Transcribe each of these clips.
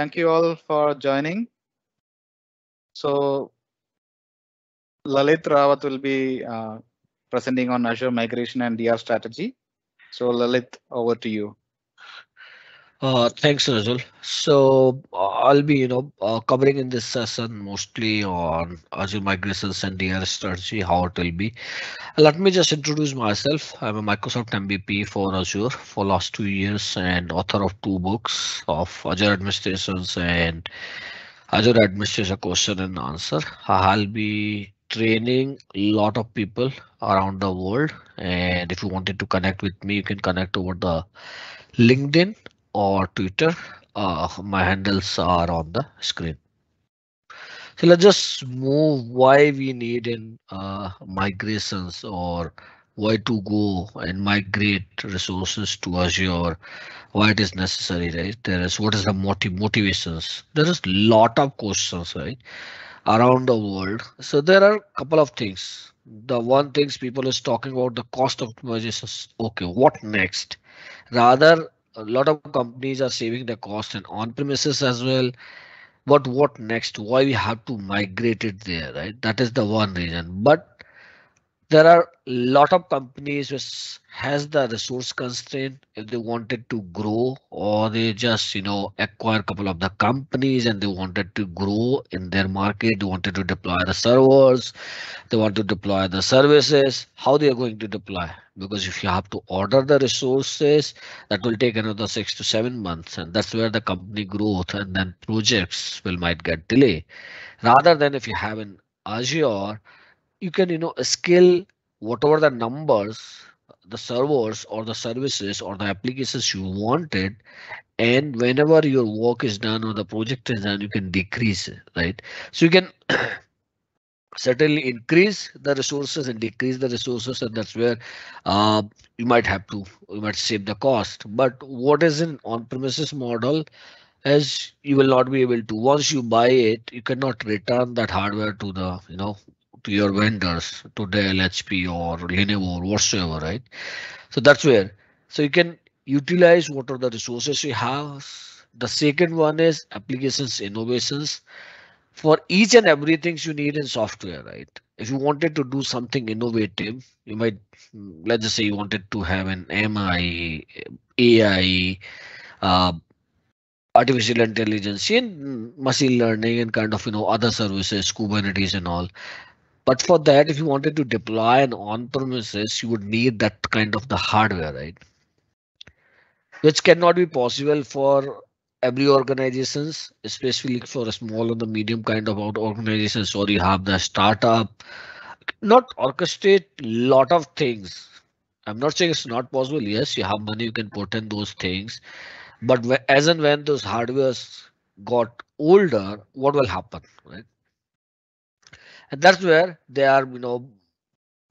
Thank you all for joining. So Lalit Rawat will be uh, presenting on Azure migration and DR strategy. So Lalit, over to you. Uh, thanks, Rajul. So uh, I'll be, you know, uh, covering in this session mostly on Azure migrations and DR strategy, how it will be. Let me just introduce myself. I'm a Microsoft MVP for Azure for last two years and author of two books of Azure administrations and Azure administration question and answer. I'll be training a lot of people around the world. And if you wanted to connect with me, you can connect over the LinkedIn or Twitter. Uh, my handles are on the screen. So let's just move why we need in uh, migrations or why to go and migrate resources to Azure, why it is necessary, right? There is what is the motiv motivations? There is lot of questions, right? Around the world. So there are a couple of things. The one things people is talking about the cost migrations. Okay, what next? Rather a lot of companies are saving the cost and on premises as well but what next why we have to migrate it there right that is the one reason but there are a lot of companies which has the resource constraint if they wanted to grow or they just you know acquire couple of the companies and they wanted to grow in their market they wanted to deploy the servers they want to deploy the services how they are going to deploy because if you have to order the resources that will take another six to seven months and that's where the company growth and then projects will might get delay rather than if you have an azure you can you know scale whatever the numbers the servers or the services or the applications you wanted and whenever your work is done or the project is done you can decrease right so you can certainly increase the resources and decrease the resources and that's where uh, you might have to you might save the cost but what is an on-premises model as you will not be able to once you buy it you cannot return that hardware to the you know to your vendors, to Dell, HP, or Lenovo, or whatsoever, right? So that's where. So you can utilize what are the resources you have. The second one is applications innovations. For each and everything you need in software, right? If you wanted to do something innovative, you might, let's just say you wanted to have an MI, AI, uh, artificial intelligence and machine learning and kind of you know other services kubernetes and all but for that, if you wanted to deploy an on-premises, you would need that kind of the hardware, right? Which cannot be possible for every organizations, especially for a small and the medium kind of organizations, or you have the startup, not orchestrate lot of things. I'm not saying it's not possible. Yes, you have money, you can put in those things. But as and when those hardwares got older, what will happen, right? and that's where they are you know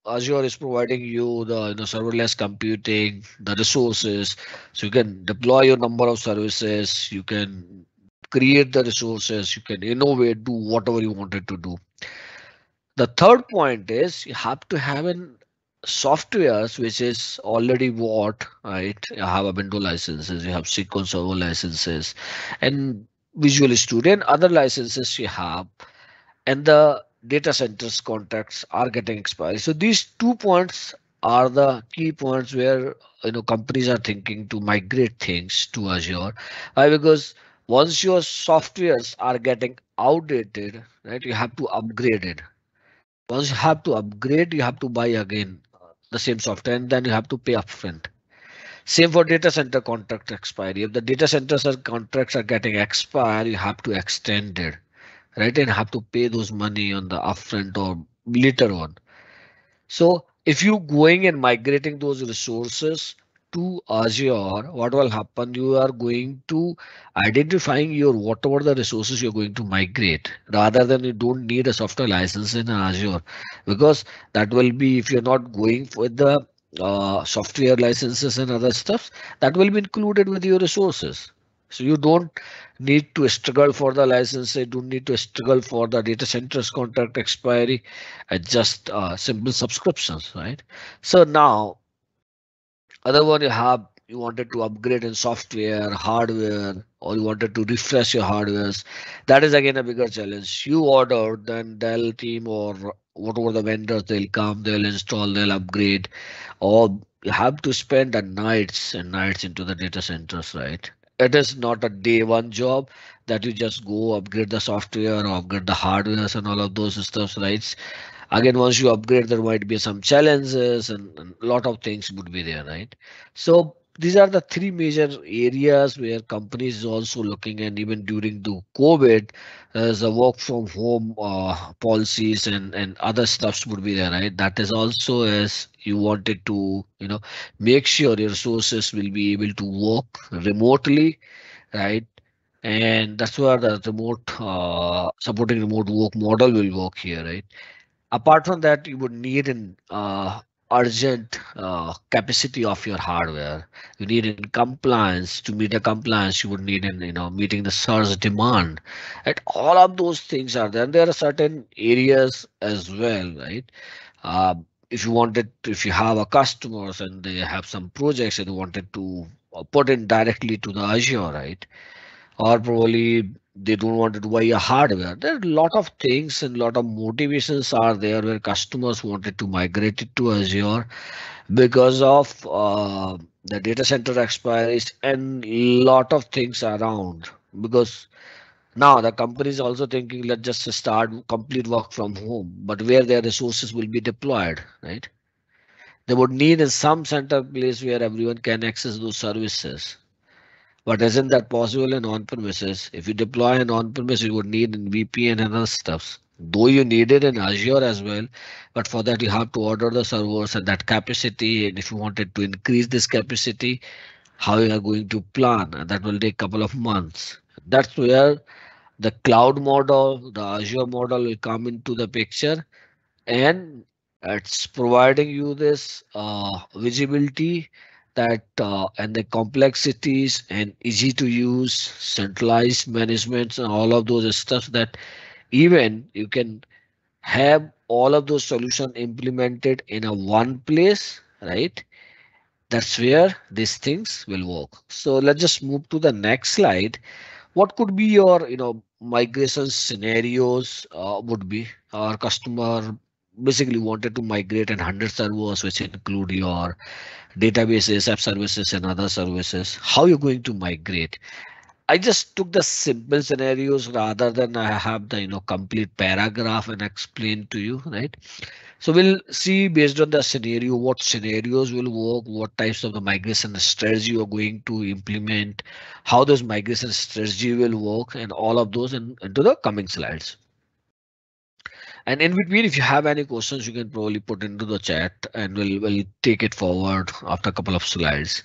azure is providing you the you know, serverless computing the resources so you can deploy your number of services you can create the resources you can innovate do whatever you wanted to do the third point is you have to have an softwares which is already what right you have ubuntu licenses you have sql server licenses and visual studio and other licenses you have and the data centers contracts are getting expired. So these two points are the key points where you know companies are thinking to migrate things to Azure, uh, because once your softwares are getting outdated, right, you have to upgrade it. Once you have to upgrade, you have to buy again uh, the same software and then you have to pay upfront. Same for data center contract expiry. If the data centers are contracts are getting expired, you have to extend it right? And have to pay those money on the upfront or later on. So if you going and migrating those resources to Azure, what will happen? You are going to identifying your whatever the resources you're going to migrate rather than you don't need a software license in Azure because that will be if you're not going for the uh, software licenses and other stuff that will be included with your resources. So you don't need to struggle for the license. You don't need to struggle for the data centers contract expiry. just uh, simple subscriptions, right? So now, other one you have, you wanted to upgrade in software, hardware, or you wanted to refresh your hardware. That is again a bigger challenge. You order, then Dell team or whatever the vendors, they'll come, they'll install, they'll upgrade, or you have to spend the nights and nights into the data centers, right? it is not a day one job that you just go upgrade the software or upgrade the hardware and all of those stuff, right? Again, once you upgrade, there might be some challenges and a lot of things would be there, right? So these are the three major areas where companies also looking and even during the COVID, as uh, a work from home uh, policies and, and other stuffs would be there, right? That is also as you wanted to, you know, make sure your sources will be able to work remotely, right? And that's where the remote uh, supporting remote work model will work here, right? Apart from that, you would need an uh, urgent uh, capacity of your hardware. You need in compliance to meet the compliance. You would need in you know meeting the surge demand, and all of those things are there. And there are certain areas as well, right? Uh, if you wanted, if you have a customers and they have some projects and wanted to uh, put in directly to the Azure, right? Or probably they don't want to buy a hardware. There are a lot of things and a lot of motivations are there where customers wanted to migrate it to Azure because of uh, the data center expires and lot of things around because now the company is also thinking let's just start complete work from home, but where their resources will be deployed, right? They would need some center place where everyone can access those services. But isn't that possible in on-premises? If you deploy an on-premise, you would need in VPN and other stuffs. Though you need it in Azure as well, but for that you have to order the servers and that capacity. And if you wanted to increase this capacity, how you are going to plan, and that will take a couple of months. That's where the cloud model, the Azure model will come into the picture, and it's providing you this uh, visibility that uh, and the complexities and easy to use centralized management and all of those stuff that even you can have all of those solution implemented in a one place right that's where these things will work so let's just move to the next slide what could be your you know migration scenarios uh, would be our customer basically wanted to migrate and 100 servers, which include your databases, app services, and other services, how you're going to migrate. I just took the simple scenarios rather than I have the you know complete paragraph and explain to you, right? So we'll see based on the scenario what scenarios will work, what types of the migration strategy you're going to implement, how those migration strategy will work, and all of those in, into the coming slides. And in between, if you have any questions, you can probably put into the chat and we'll, we'll take it forward after a couple of slides.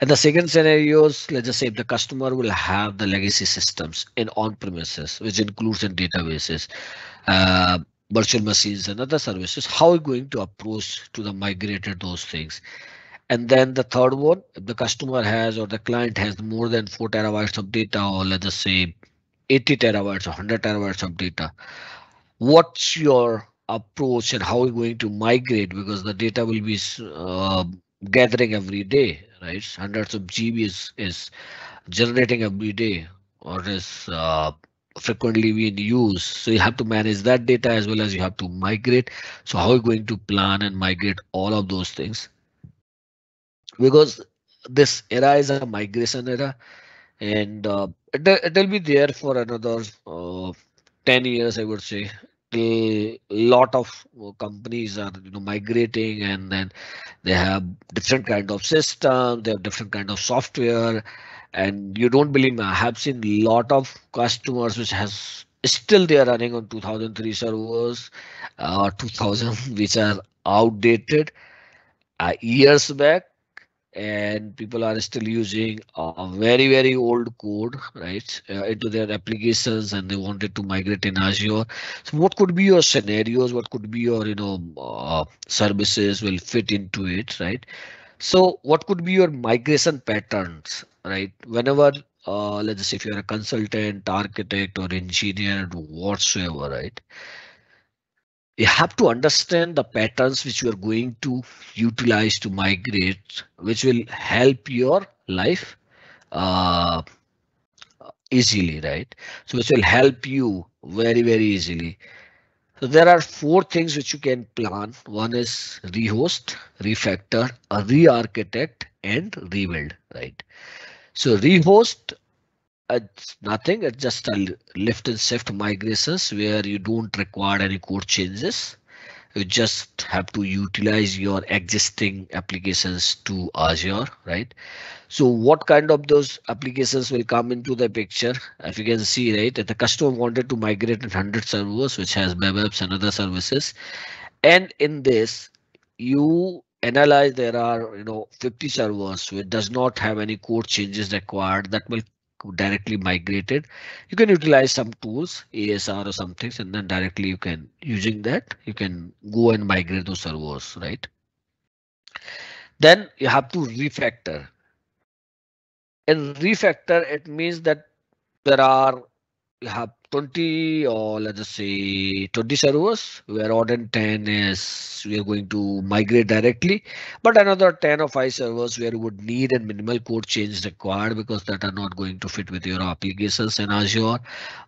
And the second scenarios, let's just say if the customer will have the legacy systems in on-premises, which includes in databases, uh, virtual machines and other services, how are you going to approach to the migrated those things? And then the third one, if the customer has or the client has more than four terabytes of data or let's just say 80 terabytes or 100 terabytes of data, what's your approach and how you're going to migrate because the data will be uh, gathering every day, right? Hundreds of GB is, is generating every day or is uh, frequently being used. So you have to manage that data as well as you have to migrate. So how are you going to plan and migrate all of those things? Because this era is a migration era and uh, it, will be there for another uh, 10 years, I would say a lot of uh, companies are you know migrating and then they have different kind of system they have different kind of software and you don't believe me i have seen a lot of customers which has still they are running on 2003 servers or uh, 2000 which are outdated uh, years back and people are still using a very very old code right uh, into their applications and they wanted to migrate in azure so what could be your scenarios what could be your you know uh, services will fit into it right so what could be your migration patterns right whenever uh, let's say if you're a consultant architect or engineer whatsoever right you have to understand the patterns which you are going to utilize to migrate, which will help your life uh, easily, right? So which will help you very, very easily. So there are four things which you can plan. One is rehost, refactor, re-architect, and rebuild, right? So rehost it's nothing it's just a lift and shift migrations where you don't require any code changes you just have to utilize your existing applications to azure right so what kind of those applications will come into the picture if you can see right if the customer wanted to migrate 100 servers which has web apps and other services and in this you analyze there are you know 50 servers which does not have any code changes required that will directly migrated. You can utilize some tools, ASR or some things, and then directly you can, using that, you can go and migrate those servers, right? Then you have to refactor. And refactor, it means that there are we have 20 or uh, let's just say 20 servers where Odin 10 is we are going to migrate directly but another 10 or 5 servers where you would need a minimal code change required because that are not going to fit with your applications in Azure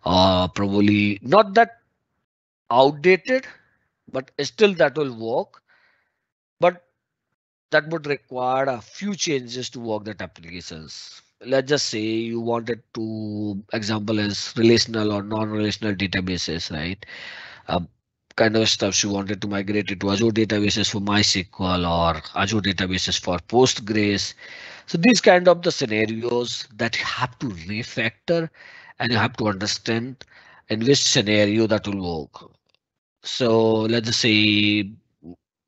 uh, probably not that outdated but still that will work but that would require a few changes to work that applications let's just say you wanted to example is relational or non-relational databases, right? Um, kind of stuff you wanted to migrate it to Azure databases for MySQL or Azure databases for Postgres. So these kind of the scenarios that you have to refactor and you have to understand in which scenario that will work. So let's say a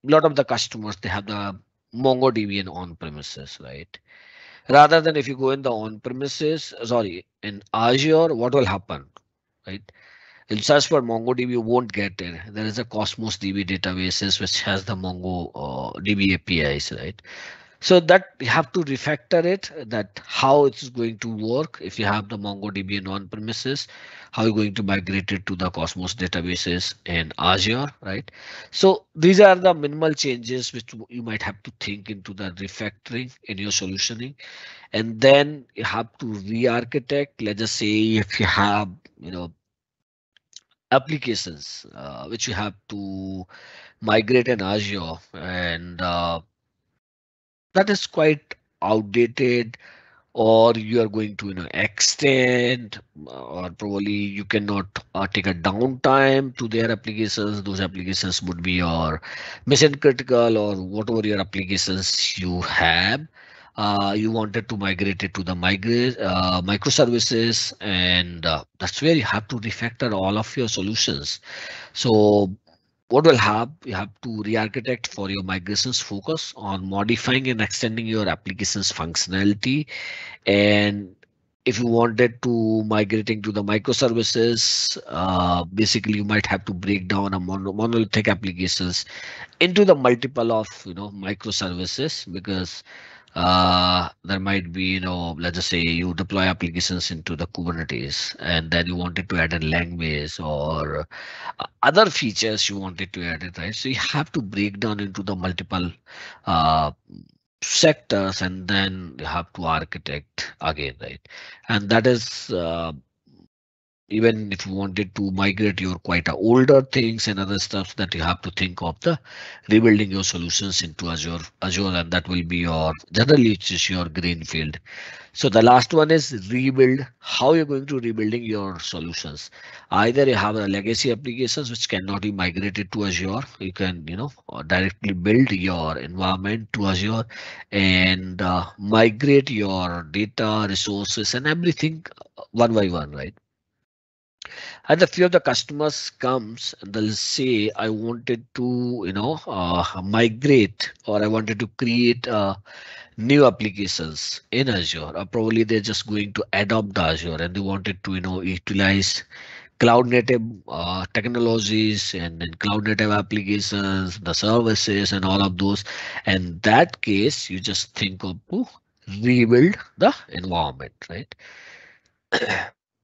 lot of the customers, they have the MongoDB on-premises, right? rather than if you go in the on-premises, sorry, in Azure, what will happen, right? In search for MongoDB, you won't get it. There is a Cosmos DB databases which has the Mongo uh, DB APIs, right? So that you have to refactor it, that how it's going to work if you have the MongoDB and on-premises, how you're going to migrate it to the Cosmos databases in Azure, right? So these are the minimal changes which you might have to think into the refactoring in your solutioning. And then you have to re-architect. Let's just say if you have, you know, applications uh, which you have to migrate in Azure and uh, that is quite outdated or you are going to you know extend or probably you cannot uh, take a downtime to their applications those applications would be your mission critical or whatever your applications you have uh, you wanted to migrate it to the migrate uh, microservices and uh, that's where you have to refactor all of your solutions so what will happen? You have to re-architect for your migrations focus on modifying and extending your application's functionality. And if you wanted to migrating to the microservices, uh, basically you might have to break down a mono monolithic applications into the multiple of you know microservices because uh, there might be, you know, let's just say you deploy applications into the Kubernetes and then you wanted to add a language or other features you wanted to add it, right? So you have to break down into the multiple uh, sectors and then you have to architect again, right? And that is uh, even if you wanted to migrate your quite older things and other stuff that you have to think of the rebuilding your solutions into Azure, Azure, and that will be your generally it's just your greenfield. So the last one is rebuild. How you're going to rebuilding your solutions? Either you have a legacy applications which cannot be migrated to Azure. You can, you know, uh, directly build your environment to Azure and uh, migrate your data, resources, and everything uh, one by one, right? and a few of the customers comes and they'll say i wanted to you know uh, migrate or i wanted to create uh, new applications in azure or probably they're just going to adopt azure and they wanted to you know utilize cloud native uh, technologies and, cloud native applications the services and all of those and that case you just think of rebuild the environment right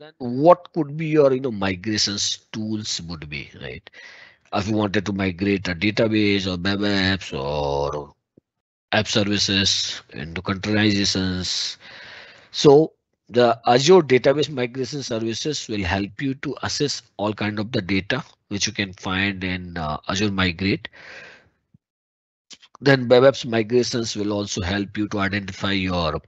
then what could be your you know migrations tools would be right if you wanted to migrate a database or web apps or app services into containerizations so the azure database migration services will help you to assess all kind of the data which you can find in uh, azure migrate then web apps migrations will also help you to identify your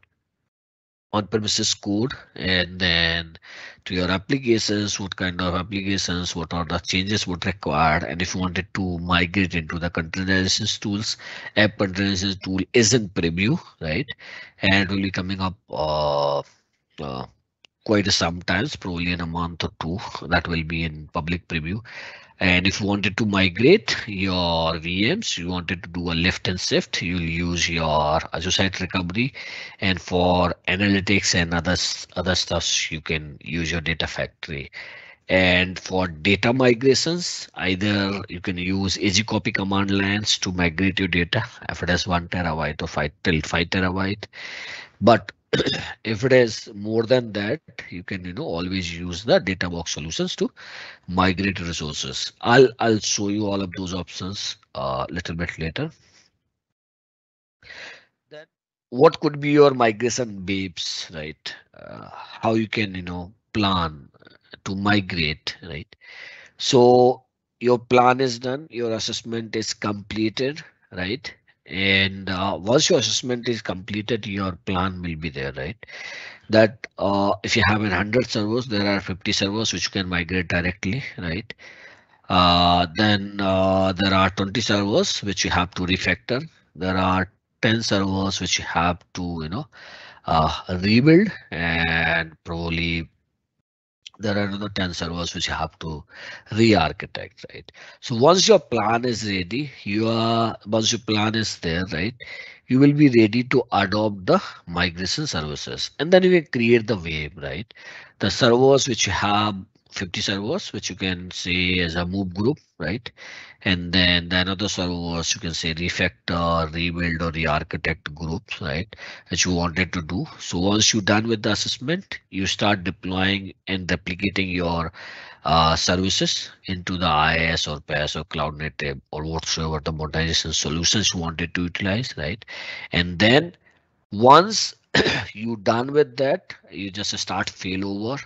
on-premises code and then to your applications, what kind of applications, what are the changes would require, and if you wanted to migrate into the containerization tools, app containerization tool is not preview, right? And will be coming up uh, uh, quite sometimes, probably in a month or two, that will be in public preview. And if you wanted to migrate your VMs, you wanted to do a lift and shift, you'll use your Azure Site Recovery. And for analytics and other, other stuff, you can use your Data Factory. And for data migrations, either you can use Copy command lines to migrate your data if it has one terabyte or five till five terabyte. But if it is more than that, you can you know always use the data box solutions to migrate resources. I'll I'll show you all of those options a uh, little bit later. Then what could be your migration babes, right? Uh, how you can you know plan to migrate, right? So your plan is done, your assessment is completed, right? and uh, once your assessment is completed, your plan will be there, right? That uh, if you have 100 servers, there are 50 servers which can migrate directly, right? Uh, then uh, there are 20 servers which you have to refactor. There are 10 servers which you have to, you know, uh, rebuild and probably there are other ten servers which you have to re-architect, right? So once your plan is ready, you are once your plan is there, right? You will be ready to adopt the migration services and then you can create the wave, right? The servers which you have 50 servers, which you can say as a move group right? And then the another server was you can say refactor, rebuild or re-architect groups, right? That you wanted to do. So once you're done with the assessment, you start deploying and replicating your uh, services into the IaaS or PaaS or cloud native or whatsoever the modernization solutions you wanted to utilize, right? And then once you're done with that, you just start failover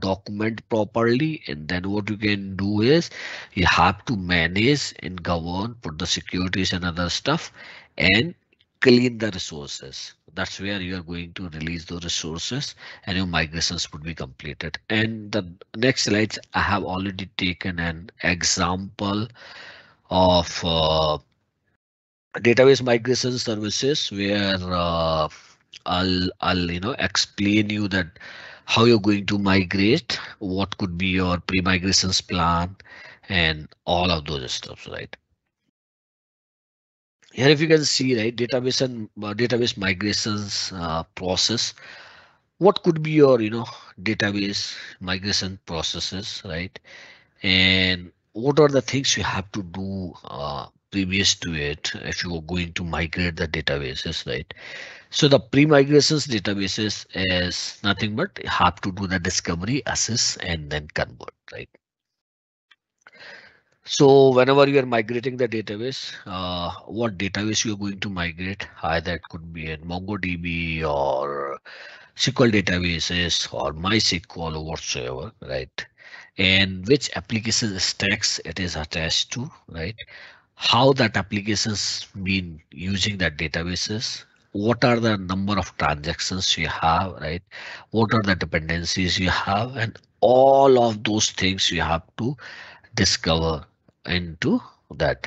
document properly and then what you can do is you have to manage and govern for the securities and other stuff and clean the resources. That's where you are going to release those resources and your migrations would be completed. And the next slides, I have already taken an example of uh, database migration services where uh, I'll, I'll, you know, explain you that how you're going to migrate, what could be your pre-migrations plan, and all of those stuff, right? Here, if you can see, right, database and uh, database migrations uh, process. What could be your, you know, database migration processes, right? And what are the things you have to do uh, previous to it if you are going to migrate the databases, right? So the pre-migrations databases is nothing but have to do the discovery, assess, and then convert, right? So whenever you are migrating the database, uh, what database you are going to migrate, either it could be in MongoDB or SQL databases or MySQL or whatsoever, right? And which application stacks it is attached to, right? How that applications mean using that databases what are the number of transactions you have, right? What are the dependencies you have and all of those things you have to discover into that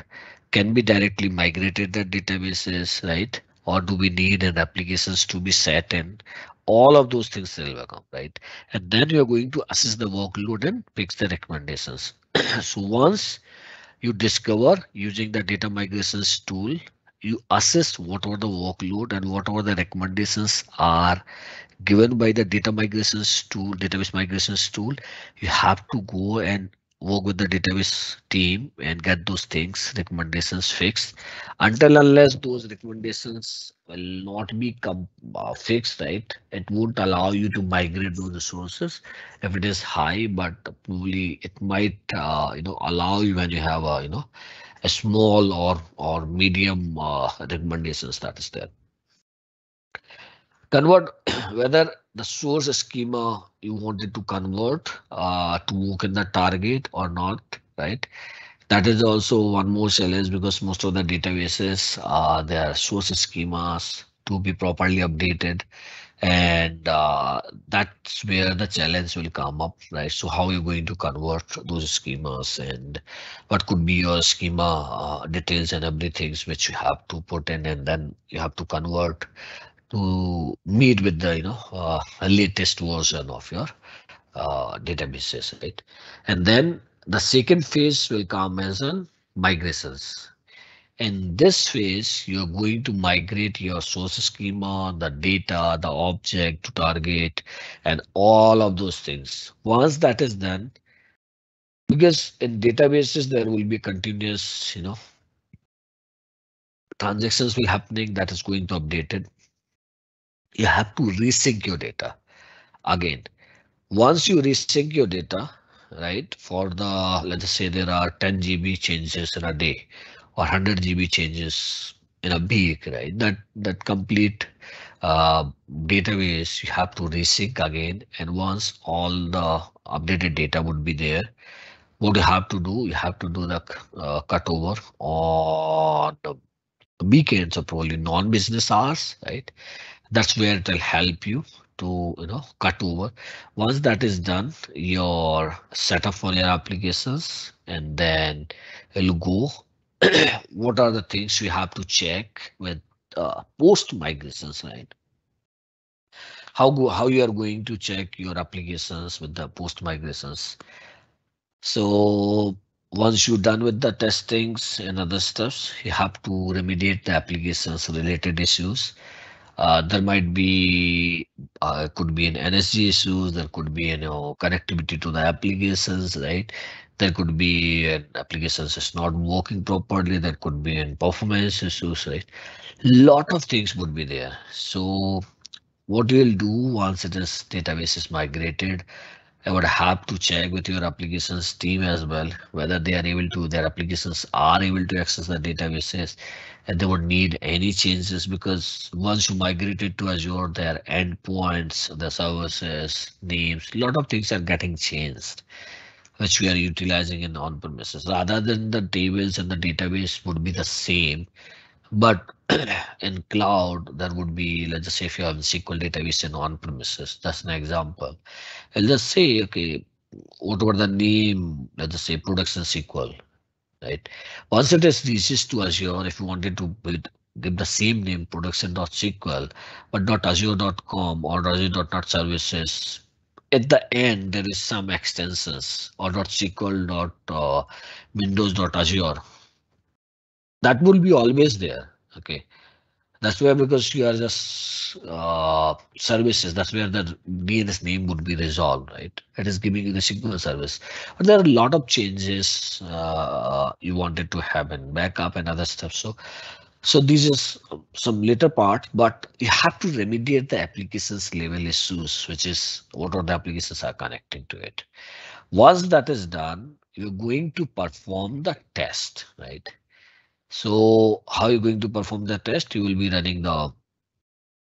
can be directly migrated the databases, right? Or do we need an applications to be set in all of those things will become right? And then you're going to assess the workload and fix the recommendations. so once you discover using the data migrations tool you assess whatever the workload and whatever the recommendations are given by the data migrations tool, database migrations tool, you have to go and work with the database team and get those things recommendations fixed until unless those recommendations will not be uh, fixed right it won't allow you to migrate those resources if it is high but probably it might uh, you know allow you when you have a you know a small or or medium uh, recommendations that is there. Convert whether the source schema you wanted to convert uh, to work in the target or not, right? That is also one more challenge because most of the databases, uh, their source schemas to be properly updated and uh, that's where the challenge will come up right so how are you going to convert those schemas and what could be your schema uh, details and everything which you have to put in and then you have to convert to meet with the you know uh, latest version of your uh, databases right and then the second phase will come as an migrations in this phase, you're going to migrate your source schema, the data, the object to target, and all of those things. Once that is done, because in databases there will be continuous, you know, transactions will happening that is going to updated. You have to resync your data again. Once you resync your data, right, for the let's say there are 10 GB changes in a day or 100 GB changes in a week, right? That that complete uh, database you have to resync again, and once all the updated data would be there, what you have to do, you have to do the uh, cutover on the weekends or probably non-business hours, right? That's where it'll help you to you know cut over. Once that is done, your setup for your applications, and then it'll go what are the things we have to check with uh, post migration slide? How go, how you are going to check your applications with the post migrations? So once you're done with the testings and other stuffs, you have to remediate the applications related issues. Uh, there might be uh, could be an NSG issues, there could be you know connectivity to the applications, right? There could be an application is not working properly. There could be an performance issues, right? Lot of things would be there. So what you'll do once it is database is migrated, I would have to check with your applications team as well, whether they are able to, their applications are able to access the databases and they would need any changes because once you migrate it to Azure, their endpoints, the services, names, a lot of things are getting changed which we are utilizing in on-premises rather than the tables and the database would be the same. But in cloud, there would be, let's just say if you have SQL database in on-premises, that's an example. I'll just say, okay, what about the name, let's just say production SQL, right? Once it is released to Azure, if you wanted to build give the same name production.sql but not azure.com or azure.net services at the end there is some extensions or .sql uh, Azure. That will be always there. Okay. That's where because you are just uh, services, that's where the DNS name would be resolved, right? It is giving you the SQL service. But there are a lot of changes uh, you wanted to have in backup and other stuff. So so this is some later part, but you have to remediate the applications level issues, which is what are the applications are connecting to it. Once that is done, you're going to perform the test, right? So how are you going to perform the test? You will be running the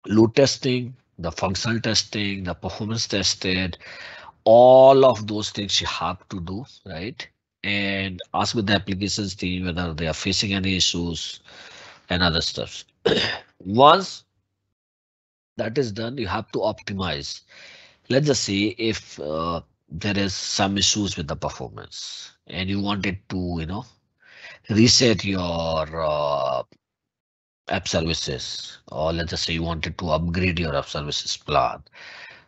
load testing, the functional testing, the performance tested, all of those things you have to do, right? And ask with the applications team whether they are facing any issues, and other stuff. Once that is done, you have to optimize. Let's just see if uh, there is some issues with the performance and you wanted to, you know, reset your uh, app services or let's just say you wanted to upgrade your app services plan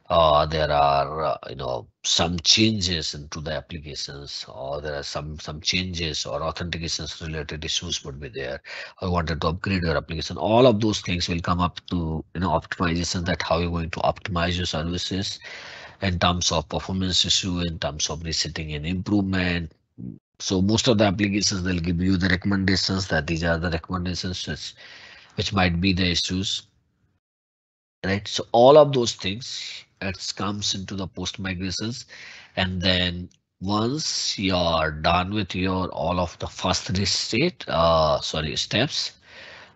uh, there are uh, you know some changes into the applications or there are some some changes or authentications related issues would be there I wanted to upgrade your application all of those things will come up to you know optimization that how you're going to optimize your services in terms of performance issue in terms of resetting and improvement so most of the applications they'll give you the recommendations that these are the recommendations which, which might be the issues right so all of those things it comes into the post migrations and then once you're done with your all of the first three state uh, sorry steps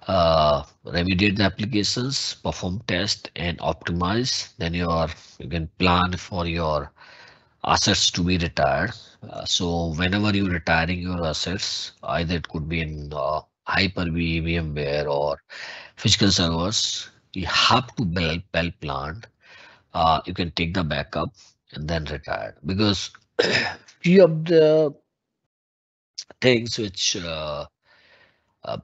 uh, remediate the applications perform test and optimize then you are you can plan for your assets to be retired uh, so whenever you're retiring your assets either it could be in uh, hyper-v vmware or physical servers you have to build, build plan uh, you can take the backup and then retire because few of the things which uh, uh,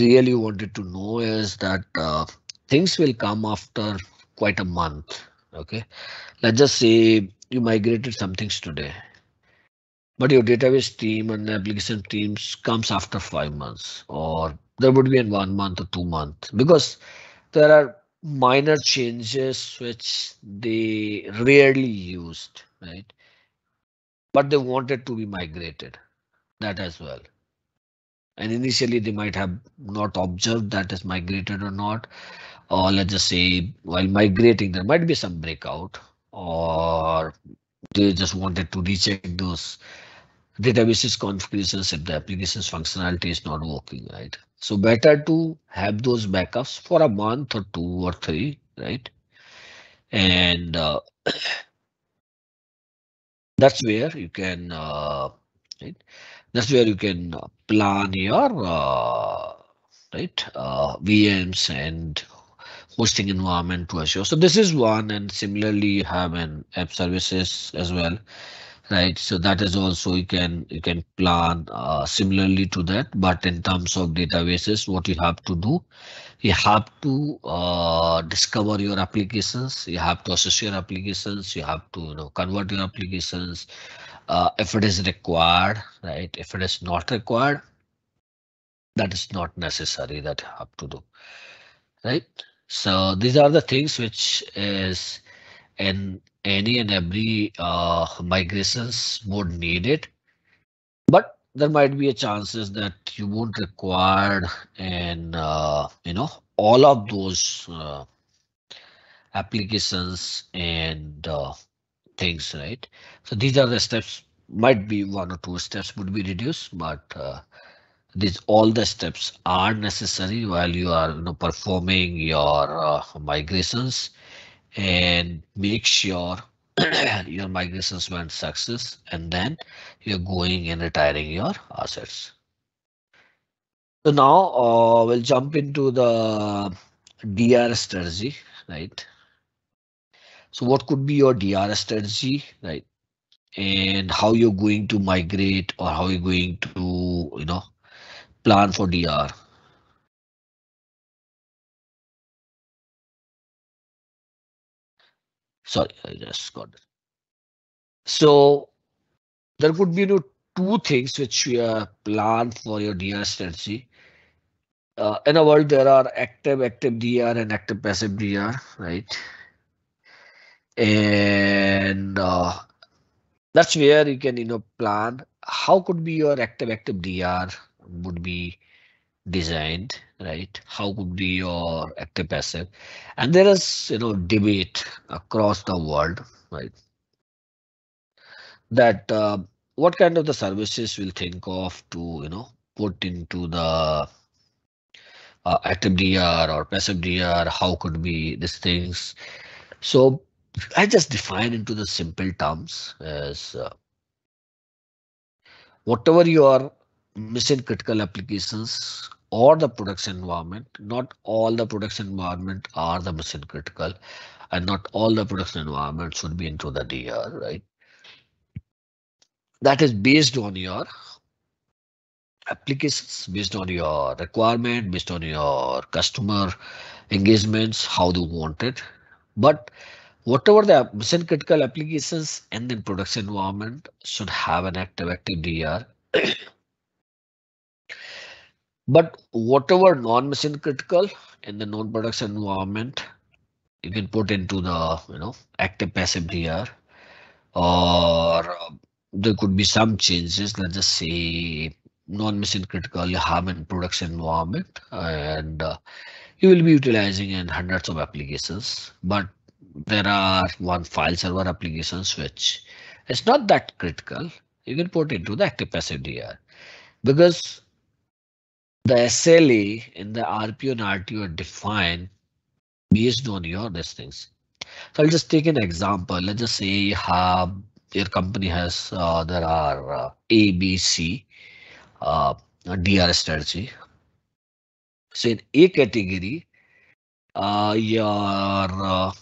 really wanted to know is that uh, things will come after quite a month. Okay, let's just say you migrated some things today, but your database team and application teams comes after five months, or there would be in one month or two months because there are minor changes which they rarely used, right? But they wanted to be migrated, that as well. And initially they might have not observed that is migrated or not. Or let's just say while migrating, there might be some breakout or they just wanted to recheck those databases configurations if the application's functionality is not working, right? So better to have those backups for a month or two or three, right? And uh, that's where you can, uh, right? That's where you can uh, plan your uh, right uh, VMs and hosting environment to Azure. So this is one, and similarly you have an app services as well right? So that is also you can you can plan uh, similarly to that. But in terms of databases, what you have to do, you have to uh, discover your applications. You have to assess your applications. You have to you know, convert your applications uh, if it is required, right? If it is not required, that is not necessary that you have to do, right? So these are the things which is and any and every uh, migrations would need it. But there might be a chances that you won't require and uh, you know all of those uh, applications and uh, things, right? So these are the steps might be one or two steps would be reduced, but uh, these all the steps are necessary while you are you know, performing your uh, migrations and make sure your migrations went success and then you're going and retiring your assets. So now uh, we'll jump into the DR strategy, right? So what could be your DR strategy, right? And how you're going to migrate or how you're going to, you know, plan for DR. Sorry, I just got it. So there could be you know, two things which we are planned for your DR strategy. Uh, in a world, there are active active DR and active passive DR, right? And uh, that's where you can you know plan how could be your active active DR would be designed, right? How could be your active passive? And there is, you know, debate across the world, right? That uh, what kind of the services we'll think of to, you know, put into the uh, active DR or passive DR, how could be these things. So I just define into the simple terms as uh, whatever your mission critical applications or the production environment. Not all the production environment are the mission critical and not all the production environment should be into the DR, right? That is based on your applications, based on your requirement, based on your customer engagements, how they want it. But whatever the mission critical applications and then production environment should have an active active DR but whatever non machine critical in the non-production environment, you can put into the you know active passive here, or uh, there could be some changes. Let's just say non machine critical you have in production environment, and uh, you will be utilizing in hundreds of applications. But there are one file server applications which it's not that critical. You can put into the active passive DR because the SLA in the RPO and RTO are defined based on your these things. So I'll just take an example. Let's just say have your company has uh, there are uh, A, B, C, uh, DR strategy. So in A category, uh, your uh,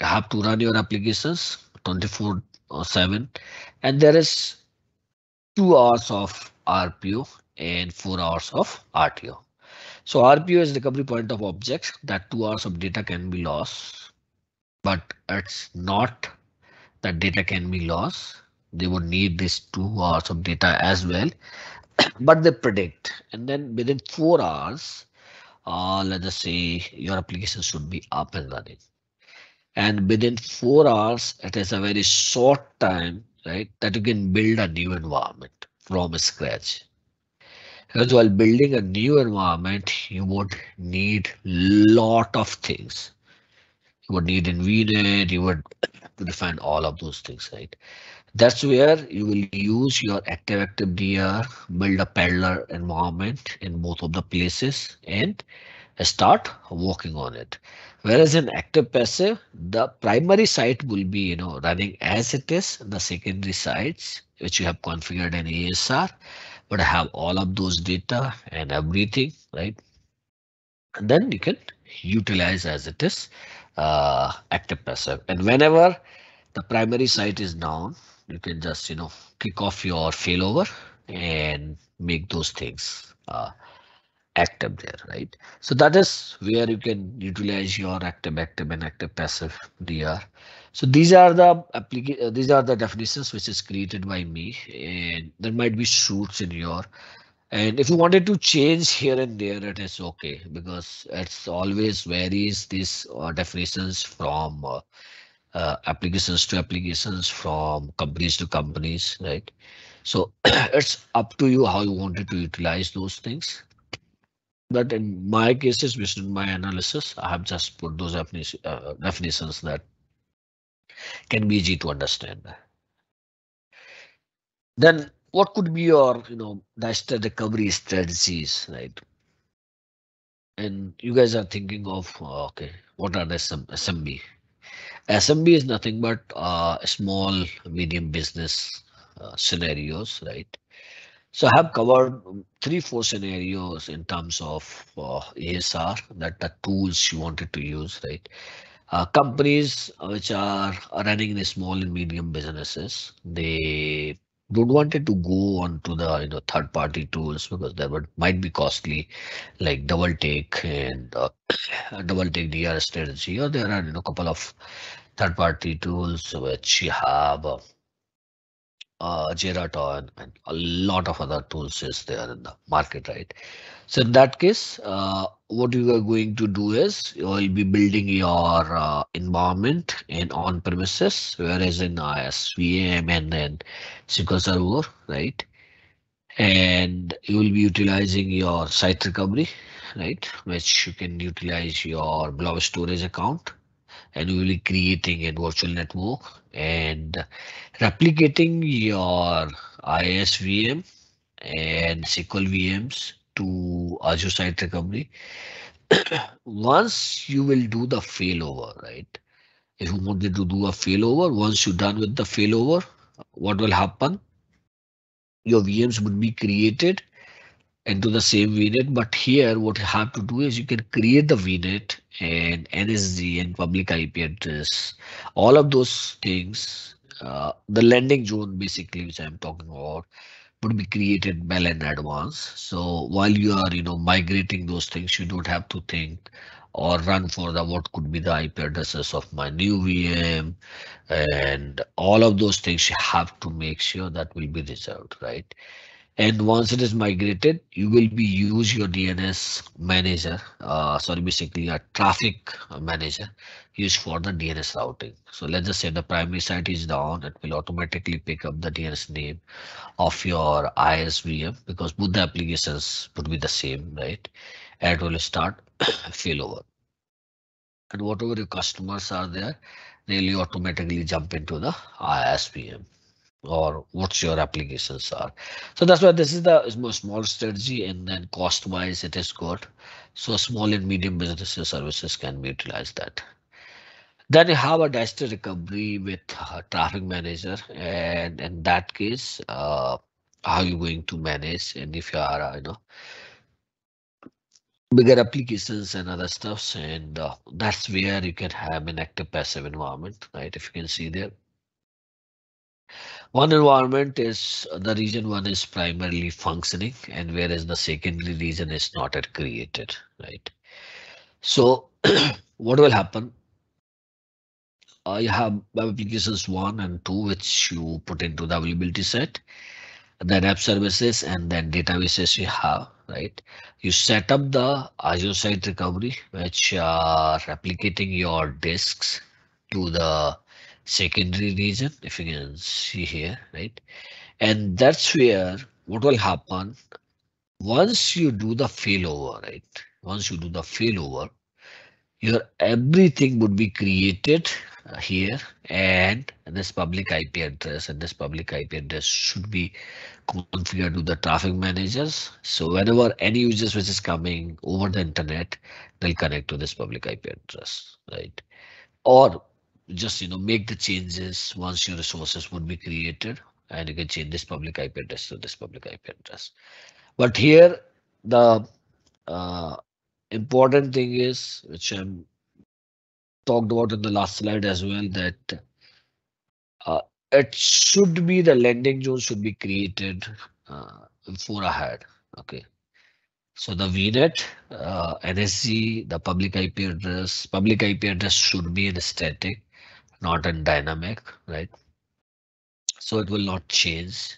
have to run your applications 24 or 7 and there is two hours of RPO and four hours of RTO. So RPO is recovery point of objects that two hours of data can be lost, but it's not that data can be lost. They would need this two hours of data as well, but they predict and then within four hours, uh, let us say your application should be up and running. And within four hours, it is a very short time, right, that you can build a new environment from scratch. Because while building a new environment, you would need lot of things. You would need in you would define all of those things, right? That's where you will use your active active DR, build a parallel environment in both of the places and start working on it. Whereas in active passive, the primary site will be, you know, running as it is. The secondary sites, which you have configured in ASR, but have all of those data and everything, right? And then you can utilize as it is uh, active passive. And whenever the primary site is down, you can just, you know, kick off your failover and make those things uh, active there, right? So that is where you can utilize your active, active and active passive DR. So these are the uh, these are the definitions which is created by me and there might be suits in your and if you wanted to change here and there, it is OK because it's always varies these uh, definitions from uh, uh, applications to applications, from companies to companies, right? So it's up to you how you wanted to utilize those things. But in my cases, based on my analysis, I have just put those uh, definitions that can be easy to understand. Then what could be your, you know, disaster recovery strategies, right? And you guys are thinking of, uh, okay, what are the SMB? SMB is nothing but uh, small, medium business uh, scenarios, right? So I have covered um, three, four scenarios in terms of uh, ASR that the tools you wanted to use, right? Uh, companies which are running the small and medium businesses, they don't want it to go on to the you know third party tools because that would might be costly like double take and uh, double take dr strategy or there are you know couple of third party tools which you have uh, uh Geraton and a lot of other tools is there in the market right so in that case uh, what you are going to do is you will be building your uh, environment in on premises, whereas in IS uh, VM and then SQL Server, right? And you will be utilizing your site recovery, right? Which you can utilize your blob storage account and you will be creating a virtual network and replicating your ISVM and SQL VMs to Azure Site Recovery. once you will do the failover, right? If you wanted to do a failover, once you're done with the failover, what will happen? Your VMs would be created into the same VNet, but here what you have to do is you can create the VNet and NSG and public IP address, all of those things, uh, the landing zone basically, which I'm talking about, would be created well in advance. So while you are, you know, migrating those things, you don't have to think or run for the what could be the IP addresses of my new VM and all of those things you have to make sure that will be reserved, right? And once it is migrated, you will be use your DNS manager, uh, sorry, basically a traffic manager used for the DNS routing. So let's just say the primary site is down, it will automatically pick up the DNS name of your ISVM because both the applications would be the same, right? And it will start failover. And whatever your customers are there, they'll automatically jump into the ISVM or what your applications are. So that's why this is the small strategy and then cost wise it is good. So small and medium businesses services can utilize that. Then you have a disaster recovery with traffic manager and in that case, uh, how you going to manage and if you are, uh, you know, bigger applications and other stuffs and uh, that's where you can have an active passive environment, right? If you can see there. One environment is uh, the region one is primarily functioning and whereas the secondary region is not yet created, right? So what will happen? I have applications one and two, which you put into the availability set, then app services and then databases you have, right? You set up the Azure Site Recovery, which are replicating your disks to the secondary region if you can see here right and that's where what will happen once you do the failover right once you do the failover your everything would be created uh, here and this public IP address and this public IP address should be configured to the traffic managers. So whenever any users which is coming over the internet, they'll connect to this public IP address, right? Or just you know make the changes once your resources would be created and you can change this public IP address to this public IP address. But here the uh, important thing is, which I'm talked about in the last slide as well, that uh, it should be the landing zone should be created uh, for head. Okay. So the VNet, uh, NSC, the public IP address, public IP address should be in static not in dynamic, right? So it will not change.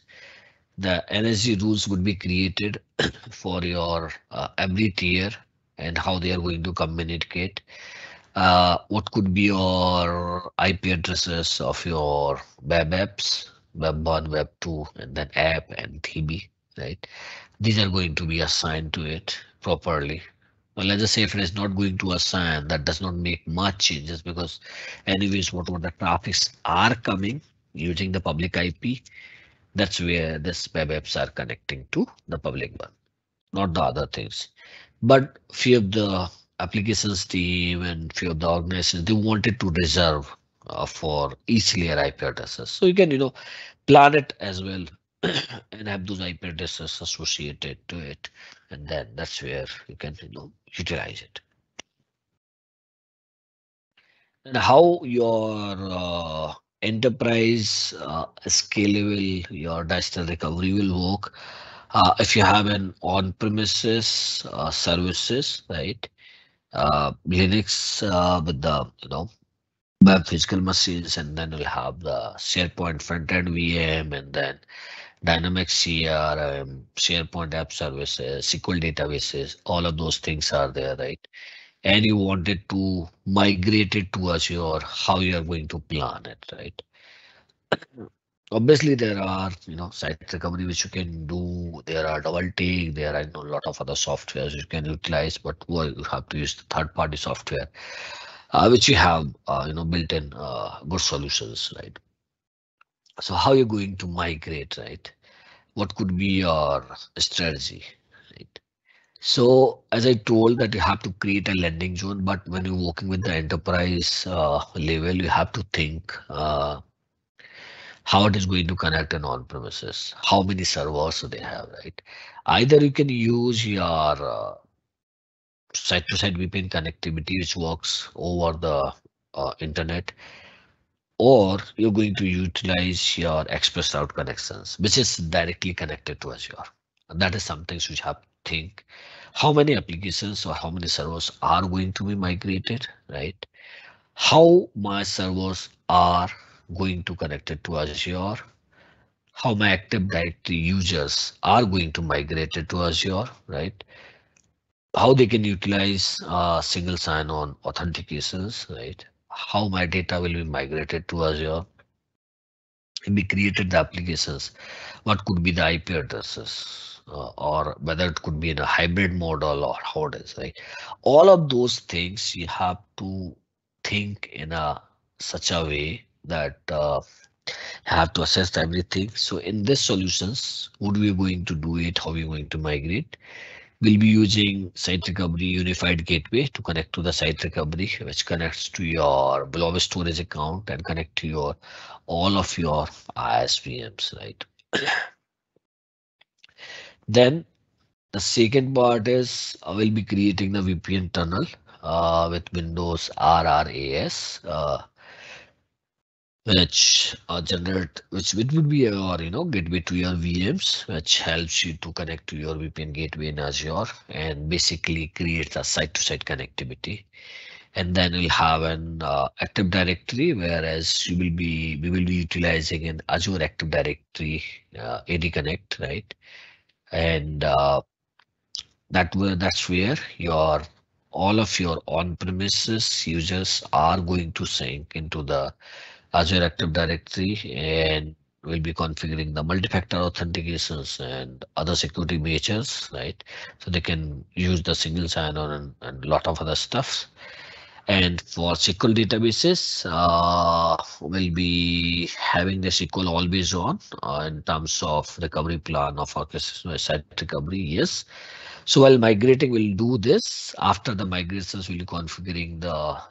The NSG rules would be created for your uh, every tier and how they are going to communicate. Uh, what could be your IP addresses of your web apps, web 1, web 2, and then app and TB, right? These are going to be assigned to it properly well, let's just say if it is not going to assign, that does not make much changes because anyways, whatever the traffics are coming using the public IP, that's where this web apps are connecting to the public one, not the other things. But few of the applications team and few of the organizations, they wanted to reserve uh, for each layer IP addresses. So you can, you know, plan it as well and have those IP addresses associated to it and then that's where you can you know, utilize it. And how your uh, enterprise uh, scalable, your digital recovery will work. Uh, if you have an on-premises uh, services, right? Uh, Linux uh, with the you know web physical machines, and then we'll have the SharePoint front-end VM, and then Dynamics CRM, um, SharePoint App Services, SQL databases, all of those things are there, right? And you wanted to migrate it to Azure, how you are going to plan it, right? Obviously, there are, you know, site recovery which you can do. There are double take. There are you know, a lot of other softwares you can utilize, but well, you have to use the third party software, uh, which you have, uh, you know, built in uh, good solutions, right? So how you're going to migrate, right? What could be your strategy, right? So as I told that you have to create a landing zone, but when you're working with the enterprise uh, level, you have to think uh, how it is going to connect an on-premises, how many servers they have, right? Either you can use your uh, side-to-side VPN connectivity, which works over the uh, internet, or you're going to utilize your express route connections, which is directly connected to Azure. And that is some things which have think how many applications or how many servers are going to be migrated, right? How my servers are going to connected to Azure, how my Active Directory users are going to migrate it to Azure, right? How they can utilize uh, single sign-on authentications, right? how my data will be migrated to Azure. And we created the applications. What could be the IP addresses uh, or whether it could be in a hybrid model or how it is, right? All of those things you have to think in a such a way that uh, have to assess everything. So in this solutions, what we are going to do it, how we are going to migrate, we'll be using site recovery unified gateway to connect to the site recovery which connects to your blob storage account and connect to your all of your ISVMs, right? then the second part is I uh, will be creating the VPN tunnel uh, with Windows RRAS. Uh, which uh, generate which it would be your you know gateway to your VMs, which helps you to connect to your VPN gateway in Azure and basically creates a site-to-site connectivity. And then we'll have an uh, Active Directory, whereas you will be we will be utilizing an Azure Active Directory uh, AD Connect, right? And uh, that that's where your all of your on-premises users are going to sync into the Azure Active Directory and we'll be configuring the multi-factor authentications and other security measures, right? So they can use the single sign-on and, and lot of other stuff. And for SQL databases, uh, we'll be having the SQL always on uh, in terms of recovery plan of orchestration site recovery, yes. So while migrating, we'll do this. After the migrations, we'll be configuring the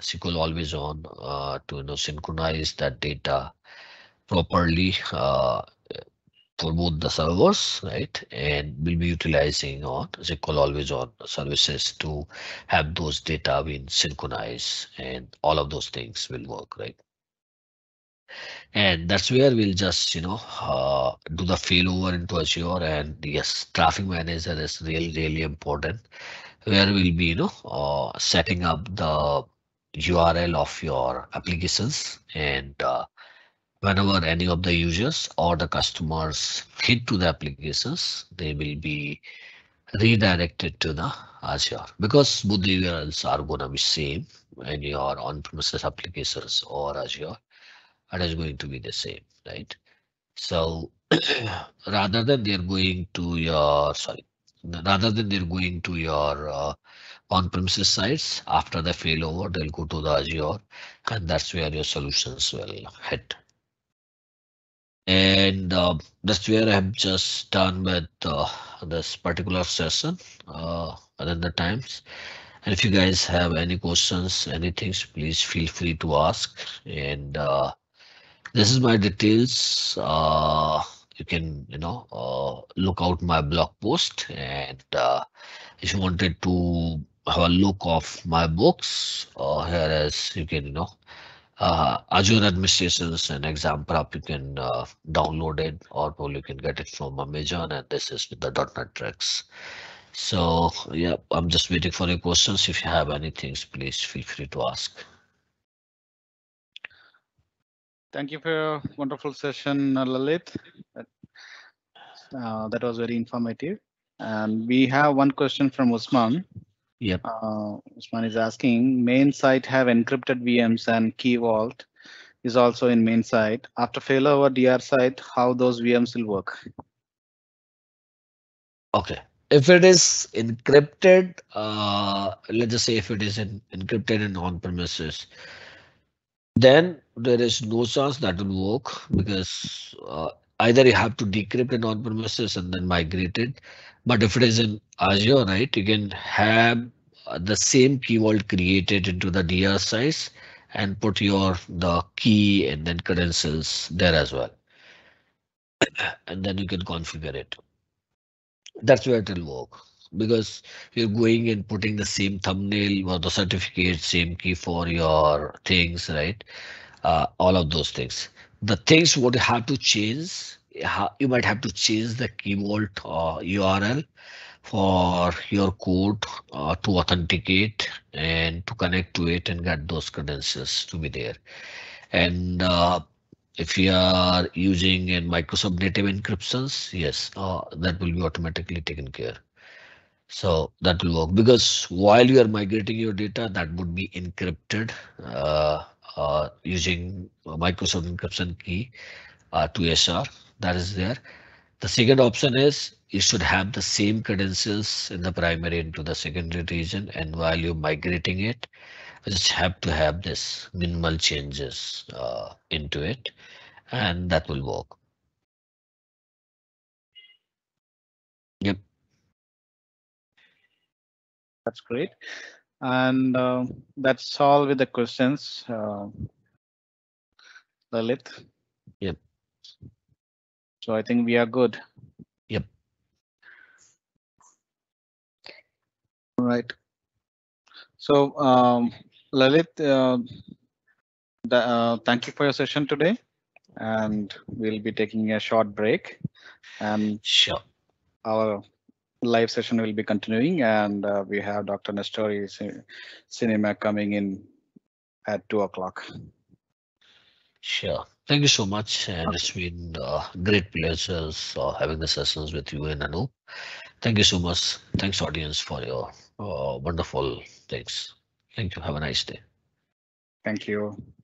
SQL always on uh, to you know, synchronize that data properly uh, for both the servers, right? And we'll be utilizing on SQL always on services to have those data being synchronized and all of those things will work, right? And that's where we'll just, you know, uh, do the failover into Azure. And yes, traffic manager is really, really important where we'll be, you know, uh, setting up the URL of your applications and uh, whenever any of the users or the customers hit to the applications, they will be redirected to the Azure because both the URLs are going to be same in your on-premises applications or Azure that is going to be the same, right? So rather than they're going to your, sorry, rather than they're going to your uh, on-premises sites, after the failover, they'll go to the Azure, and that's where your solutions will hit. And uh, that's where I've just done with uh, this particular session uh, at the times. And if you guys have any questions, anything, please feel free to ask. And uh, this is my details. Uh, you can, you know, uh, look out my blog post and uh, if you wanted to have a look of my books, uh, as you can, you know, uh, Azure Administrations and Exam Prep, you can uh, download it or probably you can get it from Amazon and this is with the .NET tracks. So yeah, I'm just waiting for your questions. If you have anything, please feel free to ask. Thank you for your wonderful session, uh, Lalit. Uh, that was very informative. And we have one question from Usman. Yep. Uh, Usman is asking, main site have encrypted VMs and key vault is also in main site. After failover DR site, how those VMs will work? Okay. If it is encrypted, uh, let's just say if it is in, encrypted and on premises, then there is no chance that will work because uh, either you have to decrypt it on premises and then migrate it. But if it is in Azure, right, you can have uh, the same key vault created into the DR size and put your the key and then credentials there as well. and then you can configure it. That's where it will work because you're going and putting the same thumbnail or the certificate, same key for your things, right? Uh, all of those things. The things what you have to change, you might have to change the vault uh, URL for your code uh, to authenticate and to connect to it and get those credentials to be there. And uh, if you are using in Microsoft native encryptions, yes, uh, that will be automatically taken care. So that will work because while you are migrating your data, that would be encrypted uh, uh, using Microsoft encryption key uh, to SR. That is there. The second option is you should have the same credentials in the primary into the secondary region and while you're migrating it, you just have to have this minimal changes uh, into it and that will work. That's great. And uh, that's all with the questions. Uh, Lalit. Yep. So I think we are good. Yep. All right. So um, Lalit, uh, uh, thank you for your session today, and we'll be taking a short break. And sure. Our live session will be continuing and uh, we have Dr. Nestori Cinema coming in at two o'clock. Sure. Thank you so much. And it's been uh, great pleasures uh, having the sessions with you and Anu. Thank you so much. Thanks audience for your uh, wonderful things. Thank you. Have a nice day. Thank you.